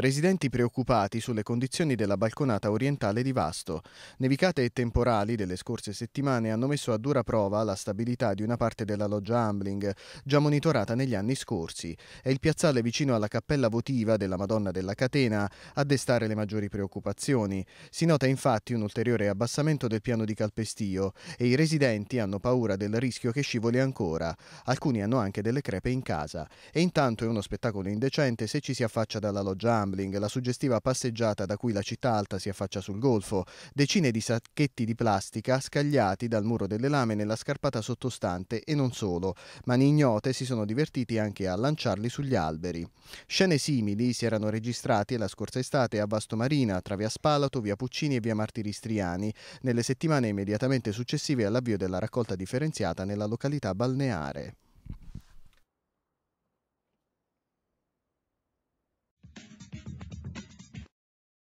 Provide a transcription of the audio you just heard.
residenti preoccupati sulle condizioni della balconata orientale di Vasto. Nevicate e temporali delle scorse settimane hanno messo a dura prova la stabilità di una parte della loggia Ambling, già monitorata negli anni scorsi. È il piazzale vicino alla cappella votiva della Madonna della Catena a destare le maggiori preoccupazioni. Si nota infatti un ulteriore abbassamento del piano di calpestio e i residenti hanno paura del rischio che scivoli ancora. Alcuni hanno anche delle crepe in casa. E intanto è uno spettacolo indecente se ci si affaccia dalla loggia Ambling gambling, la suggestiva passeggiata da cui la città alta si affaccia sul golfo, decine di sacchetti di plastica scagliati dal muro delle lame nella scarpata sottostante e non solo. Mani ignote si sono divertiti anche a lanciarli sugli alberi. Scene simili si erano registrate la scorsa estate a Vastomarina, tra via Spalato, via Puccini e via Martiristriani, nelle settimane immediatamente successive all'avvio della raccolta differenziata nella località balneare.